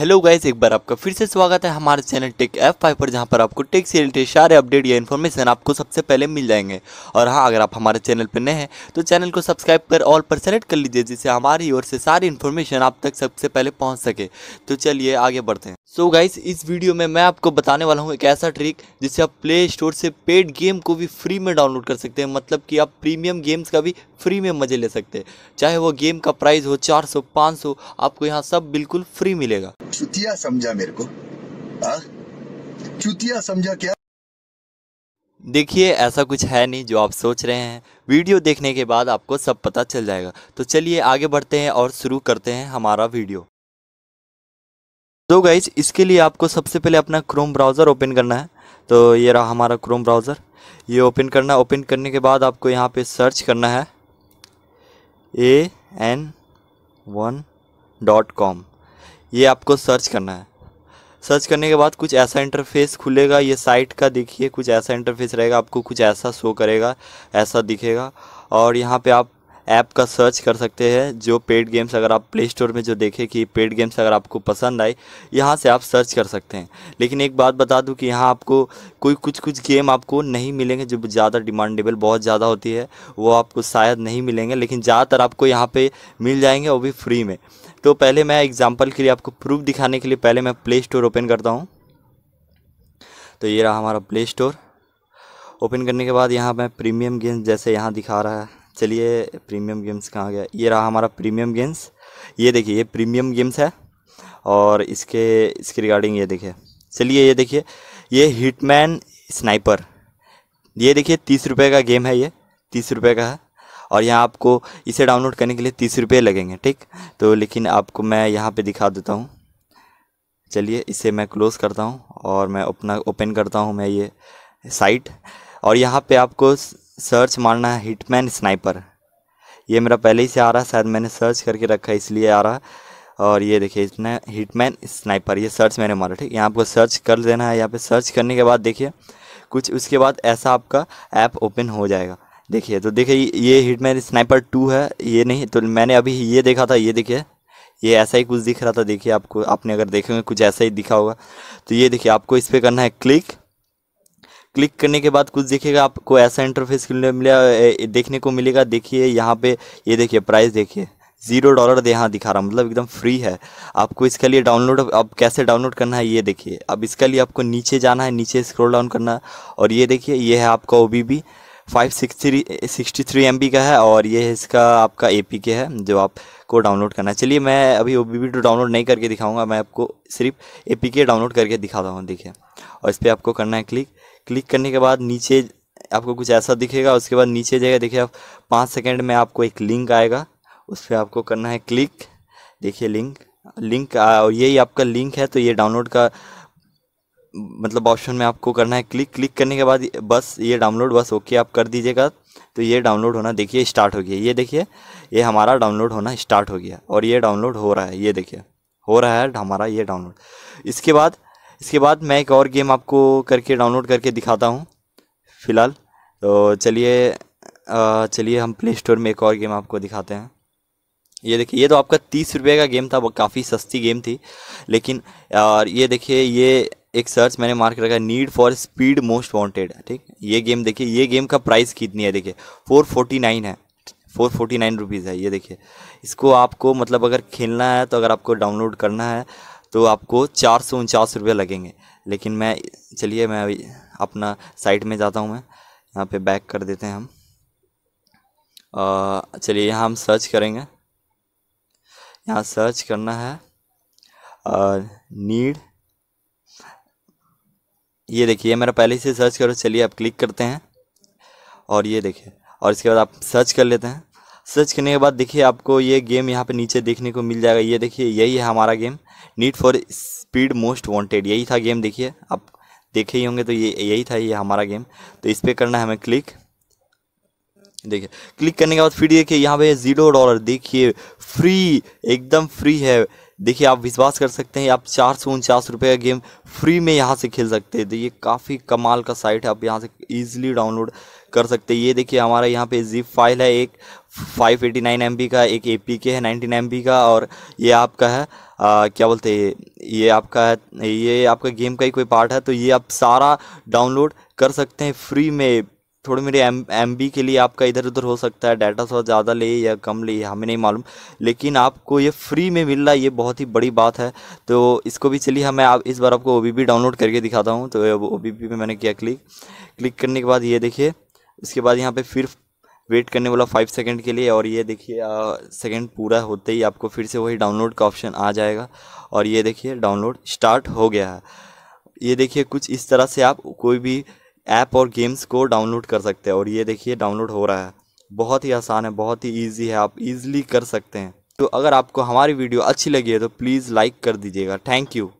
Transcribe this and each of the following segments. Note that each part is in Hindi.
हेलो गाइज एक बार आपका फिर से स्वागत है हमारे चैनल टेक एफ फाइव पर जहां पर आपको टेक से रिलेटेड सारे अपडेट या इन्फॉर्मेशन आपको सबसे पहले मिल जाएंगे और हाँ अगर आप हमारे चैनल पर नए हैं तो चैनल को सब्सक्राइब कर ऑल पर सेलेक्ट कर लीजिए जिससे हमारी ओर से सारी इन्फॉर्मेशन आप तक सबसे पहले पहुँच सके तो चलिए आगे बढ़ते हैं सो so गाइस इस वीडियो में मैं आपको बताने वाला हूँ एक ऐसा ट्रिक जिससे आप प्ले स्टोर से पेड गेम को भी फ्री में डाउनलोड कर सकते हैं मतलब कि आप प्रीमियम गेम्स का भी फ्री में मज़े ले सकते हैं चाहे वो गेम का प्राइस हो चार सौ आपको यहाँ सब बिल्कुल फ्री मिलेगा चुतिया समझा मेरे को आ? हाँ? चुतिया समझा क्या देखिए ऐसा कुछ है नहीं जो आप सोच रहे हैं वीडियो देखने के बाद आपको सब पता चल जाएगा तो चलिए आगे बढ़ते हैं और शुरू करते हैं हमारा वीडियो तो गाइज इसके लिए आपको सबसे पहले अपना क्रोम ब्राउज़र ओपन करना है तो ये रहा हमारा क्रोम ब्राउज़र ये ओपन करना ओपन करने के बाद आपको यहाँ पे सर्च करना है A N one dot com ये आपको सर्च करना है सर्च करने के बाद कुछ ऐसा इंटरफेस खुलेगा ये साइट का देखिए कुछ ऐसा इंटरफेस रहेगा आपको कुछ ऐसा शो करेगा ऐसा दिखेगा और यहाँ पे आप ऐप का सर्च कर सकते हैं जो पेड गेम्स अगर आप प्ले स्टोर में जो देखें कि पेड गेम्स अगर आपको पसंद आए यहाँ से आप सर्च कर सकते हैं लेकिन एक बात बता दूँ कि यहाँ आपको कोई कुछ कुछ गेम आपको नहीं मिलेंगे जो ज़्यादा डिमांडेबल बहुत ज़्यादा होती है वो आपको शायद नहीं मिलेंगे लेकिन ज़्यादातर आपको यहाँ पर मिल जाएंगे वो भी फ्री में तो पहले मैं एग्ज़ाम्पल के लिए आपको प्रूफ दिखाने के लिए पहले मैं प्ले स्टोर ओपन करता हूँ तो ये रहा हमारा प्ले स्टोर ओपन करने के बाद यहाँ मैं प्रीमियम गेम्स जैसे यहाँ दिखा रहा है चलिए प्रीमियम गेम्स कहाँ गया ये रहा हमारा प्रीमियम गेम्स ये देखिए ये प्रीमियम गेम्स है और इसके इसके रिगार्डिंग ये देखिए चलिए ये देखिए ये हिटमैन स्नाइपर ये देखिए तीस रुपये का गेम है ये तीस रुपये का है और यहाँ आपको इसे डाउनलोड करने के लिए तीस रुपये लगेंगे ठीक तो लेकिन आपको मैं यहाँ पे दिखा देता हूँ चलिए इसे मैं क्लोज़ करता हूँ और मैं अपना ओपन करता हूँ मैं ये साइट और यहाँ पे आपको सर्च मारना है हिटमैन स्नाइपर ये मेरा पहले ही से आ रहा शायद मैंने सर्च करके रखा इसलिए आ रहा और ये देखिए इसने हिटमैन स्नाइपर ये सर्च मैंने मारा ठीक यहाँ आपको सर्च कर देना है यहाँ पे सर्च करने के बाद देखिए कुछ उसके बाद ऐसा आपका ऐप ओपन हो जाएगा देखिए तो देखिए ये हिटमैन स्नाइपर टू है ये नहीं तो मैंने अभी ये देखा था ये देखिए ये ऐसा ही कुछ दिख रहा था देखिए आपको आपने अगर देखेंगे कुछ ऐसा ही दिखा होगा तो ये देखिए आपको इस पर करना है क्लिक क्लिक करने के बाद कुछ देखिएगा आपको ऐसा इंटरफेस मिला देखने को मिलेगा देखिए यहाँ पे ये देखिए प्राइस देखिए जीरो डॉलर दे यहाँ दिखा रहा मतलब एकदम फ्री है आपको इसके लिए डाउनलोड अब कैसे डाउनलोड करना है ये देखिए अब इसके लिए आपको नीचे जाना है नीचे स्क्रोल डाउन करना है और ये देखिए ये है आपका O B B five sixty sixty three M B का है और ये है इसका आपका ए पी के है जो आपको डाउनलोड करना है चलिए मैं अभी O B B to download नहीं करके दिखाऊंगा मैं आपको सिर्फ ए पी के डाउनलोड करके दिखाता हूँ देखिए और इस पर आपको करना है क्लिक क्लिक करने के बाद नीचे आपको कुछ ऐसा दिखेगा उसके बाद नीचे जाएगा देखिए आप पाँच सेकेंड में आपको एक लिंक आएगा उस पर आपको करना है क्लिक देखिए लिंक लिंक और यही आपका लिंक है तो ये डाउनलोड का मतलब ऑप्शन में आपको करना है क्लिक क्लिक करने के बाद बस ये डाउनलोड बस ओके आप कर दीजिएगा तो ये डाउनलोड होना देखिए स्टार्ट हो गया ये देखिए ये हमारा डाउनलोड होना स्टार्ट हो गया और ये डाउनलोड हो रहा है ये देखिए हो रहा है हमारा ये डाउनलोड इसके बाद इसके बाद मैं एक और गेम आपको करके डाउनलोड करके दिखाता हूँ फ़िलहाल तो चलिए चलिए हम प्ले स्टोर में एक और गेम आपको दिखाते हैं ये देखिए ये तो आपका तीस रुपये का गेम था वो काफ़ी सस्ती गेम थी लेकिन और ये देखिए ये एक सर्च मैंने मार्क रखा need for speed most wanted ठीक ये गेम देखिए ये गेम का प्राइस कितनी है देखिए फोर फोर्टी नाइन है फोर फोर्टी नाइन रुपीज़ है ये देखिए इसको आपको मतलब अगर खेलना है तो अगर आपको डाउनलोड करना है तो आपको चार सौ उनचास रुपये लगेंगे लेकिन मैं चलिए मैं अभी अपना साइट में जाता हूँ मैं यहाँ पे बैक कर देते हैं हम चलिए यहाँ हम सर्च करेंगे यहाँ सर्च करना है नीड ये देखिए मेरा पहले से सर्च करो चलिए आप क्लिक करते हैं और ये देखिए और इसके बाद आप सर्च कर लेते हैं सर्च करने के बाद देखिए आपको ये गेम यहाँ पे नीचे देखने को मिल जाएगा ये देखिए यही है हमारा game need for speed most wanted यही था गेम देखिए आप देखे ही होंगे तो ये यही था ये हमारा गेम तो इस पर करना है हमें क्लिक देखिए क्लिक करने के बाद फिर देखिए यहाँ पे ज़ीरो डॉलर देखिए फ्री एकदम फ्री है देखिए आप विश्वास कर सकते हैं आप चार सौ उनचास रुपये का गेम फ्री में यहाँ से खेल सकते हैं तो ये काफ़ी कमाल का साइट है आप यहाँ से ईजिली डाउनलोड कर सकते हैं ये देखिए हमारा यहाँ पे जिप फाइल है एक 589 एटी का एक ए के है 19 एम का और ये आपका है आ, क्या बोलते हैं ये आपका है ये आपका गेम का ही कोई पार्ट है तो ये आप सारा डाउनलोड कर सकते हैं फ्री में थोड़ी मेरे एम एम बी के लिए आपका इधर उधर हो सकता है डाटा थोड़ा ज़्यादा ले या कम ले हमें नहीं मालूम लेकिन आपको ये फ्री में मिल रहा है ये बहुत ही बड़ी बात है तो इसको भी चलिए हमें आप इस बार आपको ओ बी डाउनलोड करके दिखाता हूँ तो ओ बी में मैंने किया क्लिक क्लिक करने के बाद ये देखिए उसके बाद यहाँ पे फिर वेट करने वाला फाइव सेकेंड के लिए और ये देखिए सेकेंड पूरा होते ही आपको फिर से वही डाउनलोड का ऑप्शन आ जाएगा और ये देखिए डाउनलोड स्टार्ट हो गया है ये देखिए कुछ इस तरह से आप कोई भी ऐप और गेम्स को डाउनलोड कर सकते हैं और ये देखिए डाउनलोड हो रहा है बहुत ही आसान है बहुत ही ईजी है आप ईजिली कर सकते हैं तो अगर आपको हमारी वीडियो अच्छी लगी है तो प्लीज़ लाइक कर दीजिएगा thank you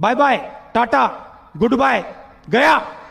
bye bye tata good bye गया